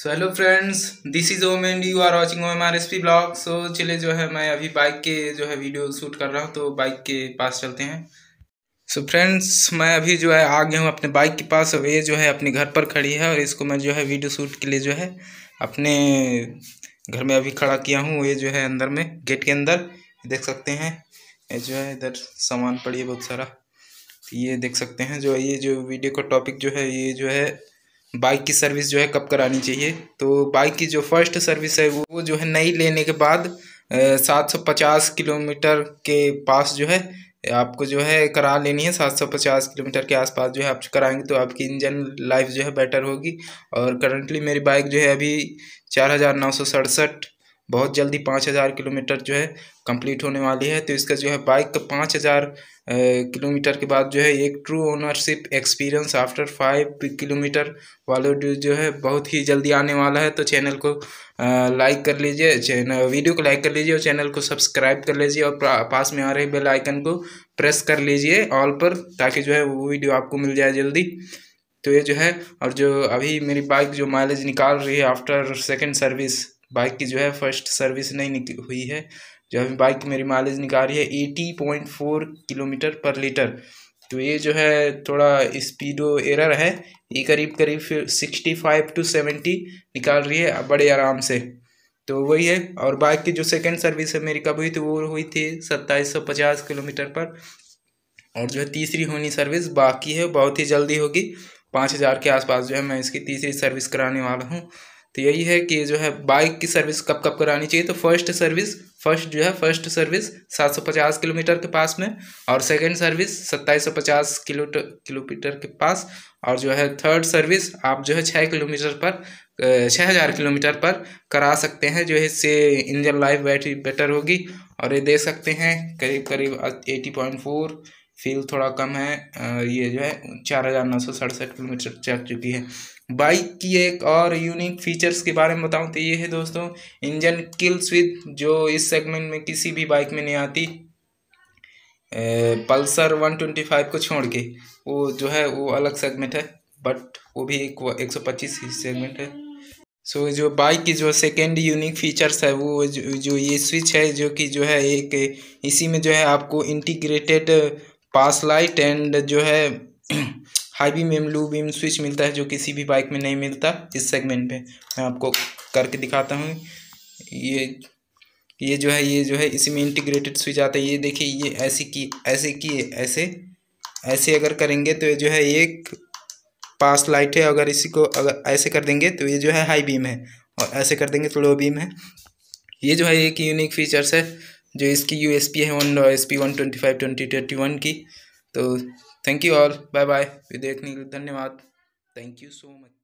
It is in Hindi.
so hello friends this is Om and you are watching Om R S P blog so चले जो है मैं अभी बाइक के जो है वीडियो शूट कर रहा हूँ तो बाइक के पास चलते हैं सो so फ्रेंड्स मैं अभी जो है आ गया हूँ अपने बाइक के पास और ये जो है अपने घर पर खड़ी है और इसको मैं जो है वीडियो शूट के लिए जो है अपने घर में अभी खड़ा किया हूँ ये जो है अंदर में गेट के अंदर देख सकते हैं ये जो है इधर सामान पड़ी है बहुत सारा ये देख सकते हैं जो ये जो वीडियो का टॉपिक जो है ये जो है बाइक की सर्विस जो है कब करानी चाहिए तो बाइक की जो फर्स्ट सर्विस है वो जो है नई लेने के बाद सात सौ पचास किलोमीटर के पास जो है आपको जो है करा लेनी है सात सौ पचास किलोमीटर के आसपास जो है आप कराएंगे तो आपकी इंजन लाइफ जो है बेटर होगी और करंटली मेरी बाइक जो है अभी चार हज़ार नौ सौ सड़सठ बहुत जल्दी पाँच हज़ार किलोमीटर जो है कंप्लीट होने वाली है तो इसका जो है बाइक का पाँच हज़ार किलोमीटर के बाद जो है एक true ownership experience after five kilometre वाले जो है बहुत ही जल्दी आने वाला है तो चैनल को लाइक कर लीजिए चैनल वीडियो को लाइक कर लीजिए और चैनल को सब्सक्राइब कर लीजिए और पास में आ रहे बेल आइकन को प्रेस कर लीजिए ऑल पर ताकि जो है वो वीडियो आपको मिल जाए जल्दी तो ये जो है और जो अभी मेरी बाइक जो माइलेज निकाल रही है आफ्टर सेकेंड सर्विस बाइक की जो है फर्स्ट सर्विस नहीं हुई है जो अभी बाइक मेरी माइलेज निकाल रही है eighty point four kilometre per litre तो ये जो है थोड़ा स्पीडो एरर है ये करीब करीब फिर सिक्सटी फाइव टू सेवेंटी निकाल रही है बड़े आराम से तो वही है और बाइक की जो सेकंड सर्विस है मेरी कब हुई थी वो हुई थी सत्ताईस सौ पचास किलोमीटर पर और जो है तीसरी होनी सर्विस बाकी है बहुत ही जल्दी होगी पाँच हज़ार के आसपास जो है मैं इसकी तीसरी सर्विस कराने वाला हूँ तो यही है कि जो है बाइक की सर्विस कब कब करानी चाहिए तो फर्स्ट सर्विस फर्स्ट जो है फर्स्ट सर्विस 750 किलोमीटर के पास में और सेकंड सर्विस 2750 किलो किलोमीटर के पास और जो है थर्ड सर्विस आप जो है छः किलोमीटर पर छः हज़ार किलोमीटर पर करा सकते हैं जो है इससे इंजन लाइफ बैटरी बेटर होगी और ये दे सकते हैं करीब करीब एटी पॉइंट फोर फील थोड़ा कम है ये जो है चार हज़ार नौ सौ सड़सठ किलोमीटर चल चुकी है बाइक की एक और यूनिक फीचर्स के बारे में बताऊं तो ये है दोस्तों इंजन किल स्विच जो इस सेगमेंट में किसी भी बाइक में नहीं आती पल्सर वन ट्वेंटी फाइव को छोड़ के वो जो है वो अलग सेगमेंट है बट वो भी एक एक सौ पच्चीस सेगमेंट है सो so, जो बाइक की जो सेकेंड यूनिक फीचर्स है वो जो, जो ये स्विच है जो कि जो है एक इसी में जो है आपको इंटीग्रेटेड पास लाइट एंड जो है high beam and low beam switch मिलता है जो किसी भी बाइक में नहीं मिलता इस सेगमेंट में मैं आपको करके दिखाता हूँ ये ये जो है ये जो है इसी में इंटीग्रेटेड स्विच आता है ये देखिए ये ऐसे की ऐसे की ऐसे ऐसे अगर करेंगे तो ये जो है एक पास लाइट है अगर इसी को अगर ऐसे कर देंगे तो ये जो है हाई बीम है और ऐसे कर देंगे तो लो बीम है ये जो है एक यूनिक फीचर्स है जो इसकी यू एस पी है one S P one twenty five twenty twenty one की तो thank you all bye bye देखने के लिए धन्यवाद थैंक यू सो मच